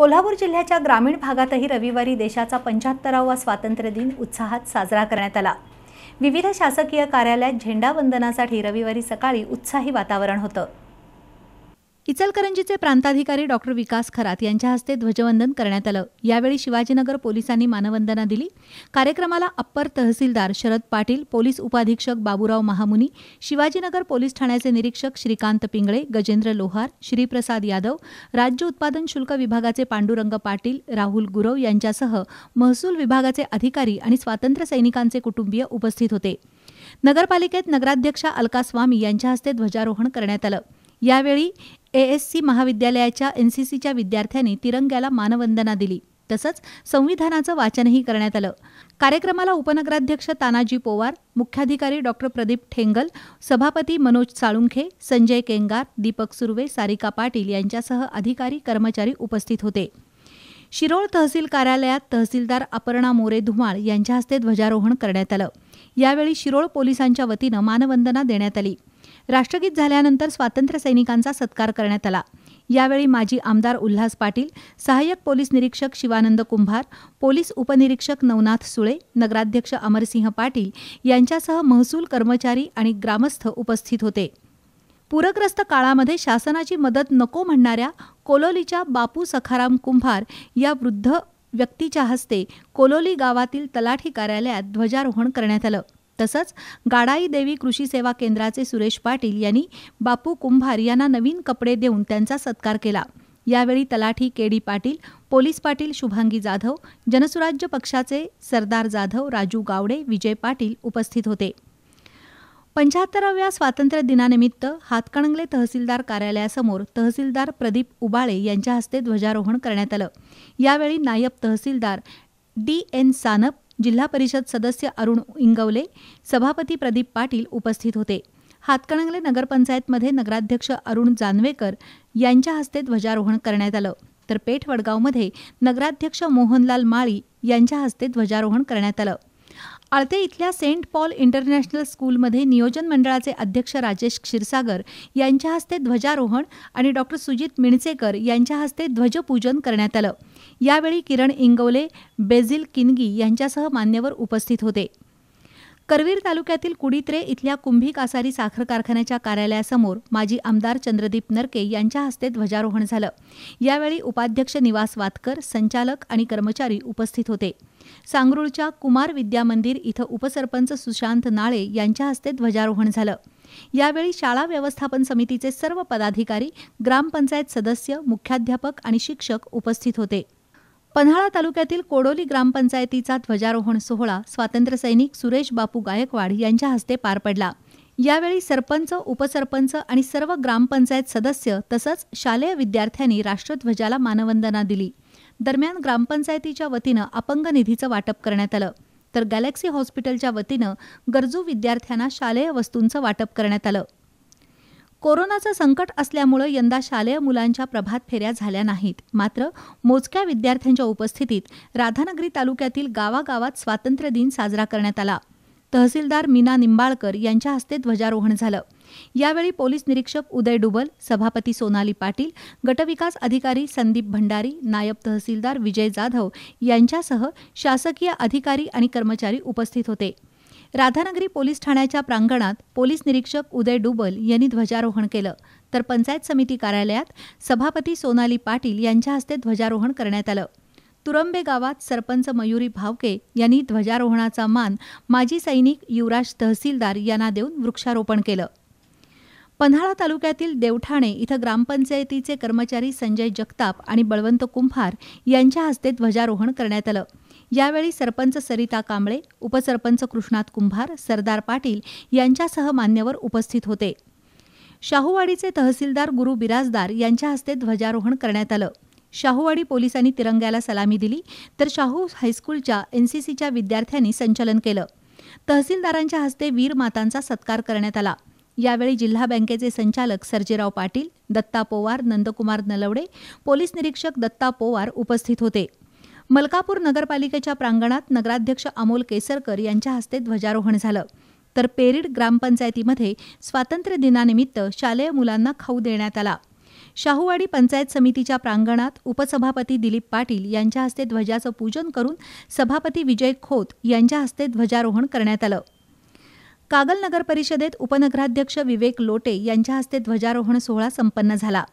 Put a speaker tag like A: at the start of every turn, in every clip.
A: कोल्हापूर जिल्ह्याच्या ग्रामीण भागातही रविवारी देशाचा पंच्याहत्तरावा स्वातंत्र्य दिन उत्साहात साजरा करण्यात आला विविध शासकीय कार्यालयात झेंडावंदनासाठी रविवारी सकाळी उत्साही वातावरण होतं इचलकरंजीचे प्रांताधिकारी डॉक्टर विकास खरात यांच्या हस्ते ध्वजवंदन करण्यात आलं यावेळी शिवाजीनगर पोलिसांनी मानवंदना दिली कार्यक्रमाला अप्पर तहसीलदार शरद पाटील पोलीस उपाधीक्षक बाबूराव महामुनी शिवाजीनगर पोलीस ठाण्याचे निरीक्षक श्रीकांत पिंगळे गजेंद्र लोहार श्रीप्रसाद यादव राज्य उत्पादन शुल्क विभागाचे पांडुरंग पाटील राहुल गुरव यांच्यासह महसूल विभागाचे अधिकारी आणि स्वातंत्र्य सैनिकांचे कुटुंबीय उपस्थित होते नगरपालिकेत नगराध्यक्षा अलका स्वामी यांच्या हस्ते ध्वजारोहण करण्यात आलं यावेळी ए एस सी महाविद्यालयाच्या एन सी सीच्या विद्यार्थ्यांनी तिरंग्याला मानवंदना दिली तसंच संविधानाचं वाचनही करण्यात आलं कार्यक्रमाला उपनगराध्यक्ष तानाजी पोवार मुख्याधिकारी डॉक्टर प्रदीप ठेंगल सभापती मनोज साळुंखे संजय केंगार दीपक सुर्वे सारिका पाटील यांच्यासह अधिकारी कर्मचारी उपस्थित होते शिरोळ तहसील कार्यालयात तहसीलदार अपर्णा मोरे धुमाळ यांच्या हस्ते ध्वजारोहण करण्यात आलं यावेळी शिरोळ पोलिसांच्या वतीनं मानवंदना देण्यात आली राष्ट्रगीत झाल्यानंतर स्वातंत्र्यसैनिकांचा सत्कार करण्यात आला यावेळी माजी आमदार उल्हास पाटील सहाय्यक पोलीस निरीक्षक शिवानंद कुंभार पोलीस उपनिरीक्षक नवनाथ सुळे नगराध्यक्ष अमरसिंह पाटील यांच्यासह महसूल कर्मचारी आणि ग्रामस्थ उपस्थित होते पूरग्रस्त काळामध्ये शासनाची मदत नको म्हणणाऱ्या कोलोलीच्या बापू सखाराम कुंभार या वृद्ध व्यक्तीच्या हस्ते कोलोली गावातील तलाठी कार्यालयात ध्वजारोहण करण्यात आलं तसंच गाडाई देवी कृषी सेवा केंद्राचे सुरेश पाटील यांनी बापू कुंभार यांना नवीन कपडे देऊन त्यांचा सत्कार केला यावेळी तलाठी K D Patil police Patil Shubhangi Jadhav Jansurajya पक्षाचे सरदार जाधव राजू गावडे विजय पाटील उपस्थित होते पंच्याहत्तराव्या स्वातंत्र्य दिनानिमित्त हातकणंगले तहसीलदार कार्यालयासमोर तहसीलदार प्रदीप उबाळे यांच्या हस्ते ध्वजारोहण करण्यात आलं यावेळी नायब तहसीलदार डी एन सानप जिल्हा परिषद सदस्य अरुण इंगवले सभापती प्रदीप पाटील उपस्थित होते हातकणंगले नगरपंचायतमध्ये नगराध्यक्ष अरुण जानवेकर यांच्या हस्ते ध्वजारोहण करण्यात आलं तर पेठ वडगावमध्ये नगराध्यक्ष मोहनलाल माळी यांच्या हस्ते ध्वजारोहण करण्यात आलं आळते इथल्या सेंट पॉल इंटरनॅशनल स्कूलमध्ये नियोजन मंडळाचे अध्यक्ष राजेश क्षीरसागर यांच्या हस्ते ध्वजारोहण आणि डॉक्टर सुजित मिणसेकर यांच्या हस्ते ध्वजपूजन करण्यात आलं यावेळी किरण इंगवले बेझिल किनगी यांच्यासह मान्यवर उपस्थित होते करवीर तालुक्यातील कुडित्रे इथल्या कुंभी कासारी साखर कारखान्याच्या कार्यालयासमोर माजी आमदार चंद्रदीप नरके यांच्या हस्ते ध्वजारोहण झालं यावेळी उपाध्यक्ष निवास वातकर संचालक आणि कर्मचारी उपस्थित होते सांगरूळच्या कुमार विद्या मंदिर इथं उपसरपंच सुशांत नाळे यांच्या हस्ते ध्वजारोहण झालं यावेळी शाळा व्यवस्थापन समितीचे सर्व पदाधिकारी ग्रामपंचायत सदस्य मुख्याध्यापक आणि शिक्षक उपस्थित होते पन्हाळा तालुक्यातील कोडोली ग्रामपंचायतीचा ध्वजारोहण सोहळा स्वातंत्र्यसैनिक सुरेश बापू गायकवाड यांच्या हस्ते पार पडला यावेळी सरपंच उपसरपंच आणि सर्व ग्रामपंचायत सदस्य तसंच शालेय विद्यार्थ्यांनी राष्ट्रध्वजाला मानवंदना दिली दरम्यान ग्रामपंचायतीच्या वतीनं अपंग निधीचं वाटप करण्यात आलं तर गॅलेक्सी हॉस्पिटलच्या वतीनं गरजू विद्यार्थ्यांना शालेय वस्तूंचं वाटप करण्यात आलं कोरोनाचं संकट असल्यामुळं यंदा शालेय मुलांच्या प्रभात फेऱ्या झाल्या नाहीत मात्र मोजक्या विद्यार्थ्यांच्या उपस्थितीत राधानगरी तालुक्यातील गावागावात स्वातंत्र्य दिन साजरा करण्यात आला तहसीलदार मीना निंबाळकर यांच्या हस्ते ध्वजारोहण झालं यावेळी पोलीस निरीक्षक उदय डुबल सभापती सोनाली पाटील गटविकास अधिकारी संदीप भंडारी नायब तहसीलदार विजय जाधव यांच्यासह शासकीय अधिकारी आणि कर्मचारी उपस्थित होते राधानगरी पोलीस ठाण्याच्या प्रांगणात पोलीस निरीक्षक उदय डुबल यांनी ध्वजारोहण केलं तर पंचायत समिती कार्यालयात सभापती सोनाली पाटील यांच्या हस्ते ध्वजारोहण करण्यात आलं तुरंबे गावात सरपंच मयुरी भावके यांनी ध्वजारोहणाचा मान माजी सैनिक युवराज तहसीलदार यांना देऊन वृक्षारोपण केलं पन्हाळा तालुक्यातील देवठाणे इथं ग्रामपंचायतीचे कर्मचारी संजय जगताप आणि बळवंत कुंभार यांच्या हस्ते ध्वजारोहण करण्यात आलं यावेळी सरपंच सरिता कांबळे उपसरपंच कृष्णात कुंभार सरदार पाटील यांच्यासह मान्यवर उपस्थित होते शाहूवाडीचे तहसीलदार गुरु बिराजदार यांच्या हस्ते ध्वजारोहण करण्यात आलं शाहूवाडी पोलिसांनी तिरंग्याला सलामी दिली तर शाहू हायस्कूलच्या एनसीसीच्या विद्यार्थ्यांनी संचलन केलं तहसीलदारांच्या हस्ते वीर मातांचा सत्कार करण्यात आला यावेळी जिल्हा बँकेचे संचालक सर्जेराव पाटील दत्ता पोवार नंदकुमार नलवडे पोलीस निरीक्षक दत्ता पोवार उपस्थित होते मलकापूर नगरपालिकेच्या प्रांगणात नगराध्यक्ष अमोल केसरकर यांच्या हस्ते ध्वजारोहण झालं तर पेरीड ग्रामपंचायतीमध्ये स्वातंत्र्य दिनानिमित्त शालेय मुलांना खाऊ देण्यात आला शाहूवाडी पंचायत समितीच्या प्रांगणात उपसभापती दिलीप पाटील यांच्या हस्ते ध्वजाचं पूजन करून सभापती विजय खोत यांच्या हस्ते ध्वजारोहण करण्यात आलं कागल नगर परिषदेत उपनगराध्यक्ष विवेक लोटे यांच्या हस्ते ध्वजारोहण सोहळा संपन्न झाला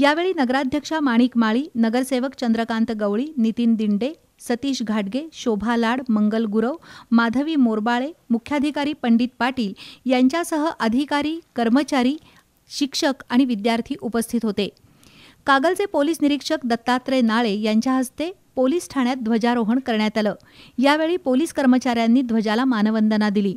A: यावेळी नगराध्यक्षा माणिक माळी नगरसेवक चंद्रकांत गवळी नितीन दिंडे सतीश घाटगे शोभा लाड मंगल गुरव माधवी मोरबाळे मुख्याधिकारी पंडित पाटील यांच्यासह अधिकारी कर्मचारी शिक्षक आणि विद्यार्थी उपस्थित होते कागलचे पोलीस निरीक्षक दत्तात्रय नाळे यांच्या हस्ते पोलीस ठाण्यात ध्वजारोहण करण्यात आलं यावेळी पोलीस कर्मचाऱ्यांनी ध्वजाला मानवंदना दिली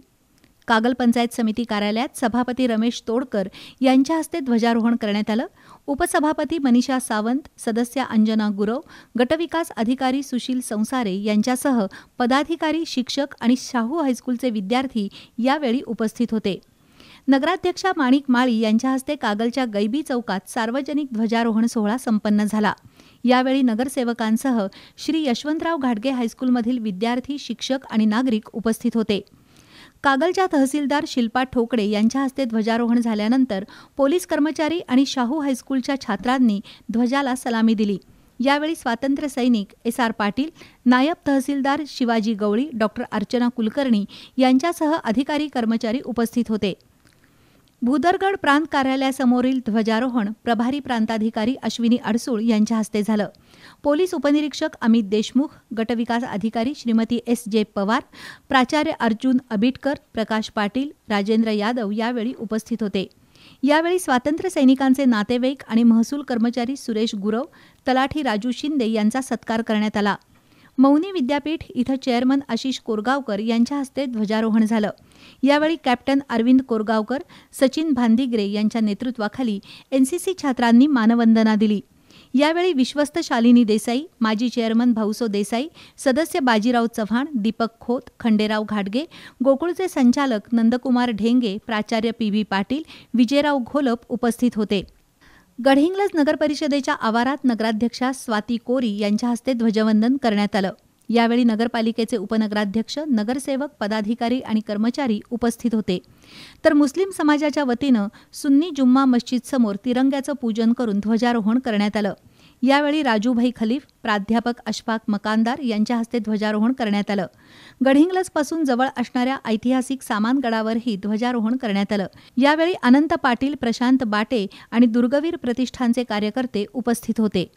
A: कागल पंचायत समिती कार्यालयात सभापती रमेश तोडकर यांच्या हस्ते ध्वजारोहण करण्यात आलं उपसभापती मनीषा सावंत सदस्य अंजना गुरव गटविकास अधिकारी सुशील संसारे यांच्यासह पदाधिकारी शिक्षक आणि शाहू हायस्कूलचे विद्यार्थी यावेळी उपस्थित होते नगराध्यक्षा माणिक माळी यांच्या हस्ते कागलच्या गैबी चौकात सार्वजनिक ध्वजारोहण सोहळा संपन्न झाला यावेळी नगरसेवकांसह श्री यशवंतराव घाटगे हायस्कूलमधील विद्यार्थी शिक्षक आणि नागरिक उपस्थित होते कागलच्या तहसीलदार शिल्पा ठोकडे यांच्या हस्ते ध्वजारोहण झाल्यानंतर पोलीस कर्मचारी आणि शाहू हायस्कूलच्या छात्रांनी ध्वजाला सलामी दिली यावेळी स्वातंत्र्य सैनिक एस आर पाटील नायब तहसीलदार शिवाजी गवळी डॉक्टर अर्चना कुलकर्णी यांच्यासह अधिकारी कर्मचारी उपस्थित होते भूदरगड प्रांत कार्यालयासमोरील ध्वजारोहण प्रभारी प्रांताधिकारी अश्विनी अडसूळ यांच्या हस्ते झालं पोलीस उपनिरीक्षक अमित देशमुख गटविकास अधिकारी श्रीमती एस जे पवार प्राचार्य अर्जुन अबिटकर प्रकाश पाटील राजेंद्र यादव यावेळी उपस्थित होते यावेळी स्वातंत्र्य सैनिकांचे नातेवाईक आणि महसूल कर्मचारी सुरेश गुरव तलाठी राजू शिंदे यांचा सत्कार करण्यात आला मौनी विद्यापीठ इथं चेअरमन आशिष कोरगावकर यांच्या हस्ते ध्वजारोहण झालं यावेळी कॅप्टन अरविंद कोरगावकर सचिन भांदिग्रे यांच्या नेतृत्वाखाली एनसीसी छात्रांनी मानवंदना दिली यावेळी विश्वस्त शालिनी देसाई माजी चेअरमन भाऊसो देसाई सदस्य बाजीराव चव्हाण दीपक खोत खंडेराव घाटगे गोकुळचे संचालक नंदकुमार ढेंगे प्राचार्य पी व्ही पाटील विजयराव घोलप उपस्थित होते गडहिंग्लज नगर परिषदेच्या आवारात नगराध्यक्षा स्वाती कोरी यांच्या हस्ते ध्वजवंदन करण्यात आलं यावेळी नगरपालिकेचे उपनगराध्यक्ष नगरसेवक पदाधिकारी आणि कर्मचारी उपस्थित होते तर मुस्लिम समाजाच्या वतीनं सुन्नी जुम्मा मस्जिद समोर तिरंग्याचं पूजन करून ध्वजारोहण करण्यात आलं यावेळी राजूभाई खलीफ प्राध्यापक अशफाक मकानदार यांच्या हस्ते ध्वजारोहण करण्यात आलं पासून जवळ असणाऱ्या ऐतिहासिक सामानगडावरही ध्वजारोहण करण्यात आलं यावेळी अनंत पाटील प्रशांत बाटे आणि दुर्गवीर प्रतिष्ठानचे कार्यकर्ते उपस्थित होते